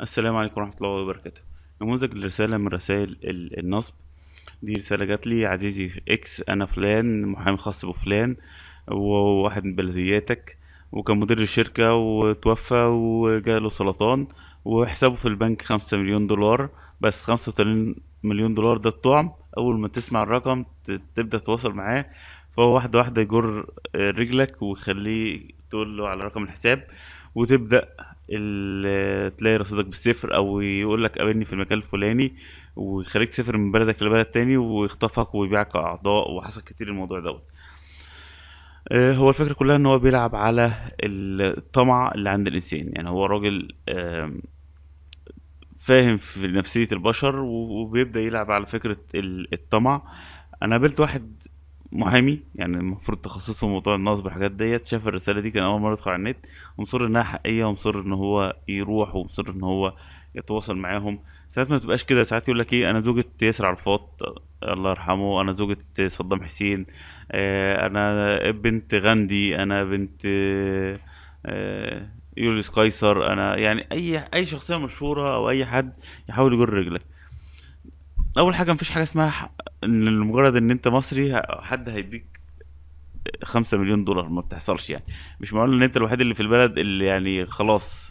السلام عليكم ورحمة الله وبركاته نموذج الرسالة من رسائل النصب دي رسالة جات لي عزيزي اكس أنا فلان محامي خاص بفلان وواحد من بلدياتك وكان مدير الشركة وتوفى وجاله سرطان وحسابه في البنك خمسة مليون دولار بس خمسة وتلاتين مليون دولار ده الطعم أول ما تسمع الرقم تبدأ تتواصل معاه فهو واحدة واحدة يجر رجلك ويخليه تقول له على رقم الحساب وتبدأ تلاقي رصيدك بالصفر او يقول لك قابلني في المكان الفلاني ويخليك تسافر من بلدك لبلد تاني ويخطفك ويبيعك اعضاء وحصل كتير الموضوع دوت آه، هو الفكرة كلها ان هو بيلعب على الطمع اللي عند الانسان يعني هو راجل فاهم في نفسية البشر وبيبدأ يلعب على فكرة الطمع انا قابلت واحد محامي يعني المفروض تخصصه موضوع النصب والحاجات ديت شاف الرساله دي كان اول مره يدخل على النت ومصر انها حقيقيه ومصر ان هو يروح ومصر ان هو يتواصل معاهم ساعات ما تبقاش كده ساعات يقول لك ايه انا زوجة ياسر عرفات الله يرحمه انا زوجة صدام حسين آه، انا بنت غاندي انا بنت آه، يوليوس قيصر انا يعني اي اي شخصيه مشهوره او اي حد يحاول يجر رجلك اول حاجه مفيش حاجه اسمها ان لمجرد ان انت مصري حد هيديك خمسة مليون دولار ما بتحصلش يعني مش معقول ان انت الوحيد اللي في البلد اللي يعني خلاص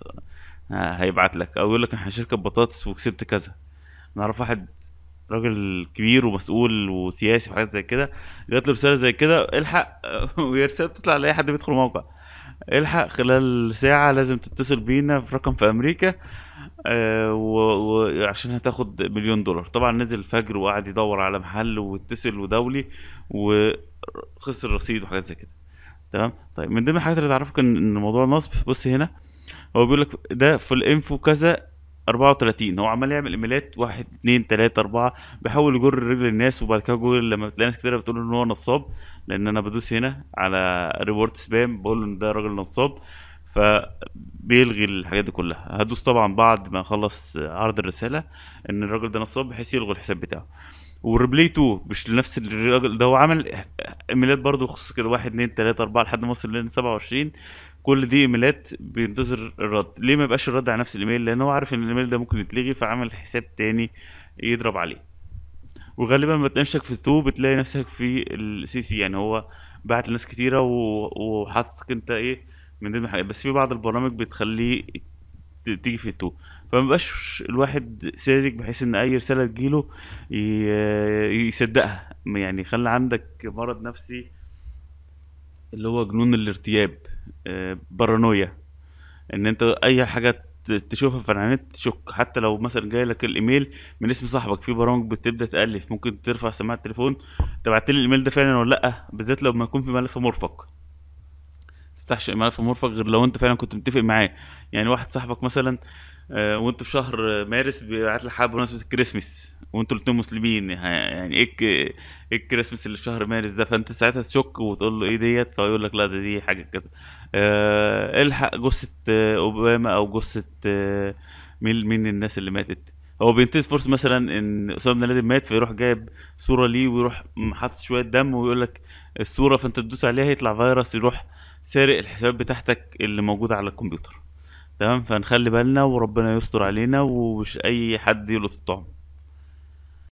آه، هيبعت لك او يقول لك احنا شركه بطاطس وكسبت كذا انا اعرف واحد راجل كبير ومسؤول وسياسي وحاجات زي كده جات له رساله زي كده الحق وهي تطلع بتطلع لاي حد بيدخل موقع الحق خلال ساعه لازم تتصل بينا في رقم في امريكا آه، وعشان هتاخد مليون دولار طبعا نزل الفجر وقعد يدور على محل واتصل ودولي وخسر رصيد وحاجات زي كده تمام طيب من ضمن الحاجات اللي تعرفك ان موضوع النصب بص هنا هو بيقول لك ده في الانفو كذا 34 هو عمال يعمل ايميلات 1 2 3 4 بيحاول يجر رجل الناس وبعد كده جوجل لما تلاقي ناس كتير بتقول ان هو نصاب لان انا بدوس هنا على ريبورت سبام بقول ان ده راجل نصاب فبيلغي الحاجات دي كلها هدوس طبعا بعد ما اخلص عرض الرساله ان الراجل ده نصاب بحيث يلغي الحساب بتاعه والريبلاي 2 مش لنفس الراجل ده هو عمل ايميلات برضه خصوص كده 1 2 3 4 لحد ما وصل ل 27 كل دي ايميلات بينتظر الرد ليه ما يبقاش الرد على نفس الايميل لان هو عارف ان الايميل ده ممكن يتلغي فعمل حساب تاني يضرب عليه وغالبا ما بتنامشك في 2 بتلاقي نفسك في السي سي يعني هو بعت لناس كتيره وحاطط انت ايه من ضمن الحاجات بس في بعض البرامج بتخليه تيجي في التو فمبقاش الواحد ساذج بحيث ان اي رساله تجيله يصدقها يعني خلي عندك مرض نفسي اللي هو جنون الارتياب آه، بارانويا ان انت اي حاجه تشوفها في العنت تشك حتى لو مثلا جاي لك الايميل من اسم صاحبك في برامج بتبدا تالف ممكن ترفع سماعه التليفون تبعت لي الايميل ده فعلا ولا لا بالذات لو ما يكون في ملف مرفق تفتحش في مرفق غير لو انت فعلا كنت متفق معاه يعني واحد صاحبك مثلا آه، وانت في شهر مارس بيبعت لك حاجه بمناسبه الكريسماس وانتوا الاثنين مسلمين يعني ايه ايه الكريسماس اللي في شهر مارس ده فانت ساعتها تشك وتقول له ايه ديت فيقول لك لا ده دي حاجه كذا اه الحق جثه آه، اوباما او جثه آه، مين من الناس اللي ماتت هو بينتهز فرصه مثلا ان اسامه بن لادن مات فيروح جايب صوره ليه ويروح حاطط شويه دم ويقول لك الصوره فانت تدوس عليها يطلع فيروس يروح سارق الحسابات بتاعتك اللي موجوده على الكمبيوتر تمام فنخلي بالنا وربنا يستر علينا ومش اي حد يلقط الطعم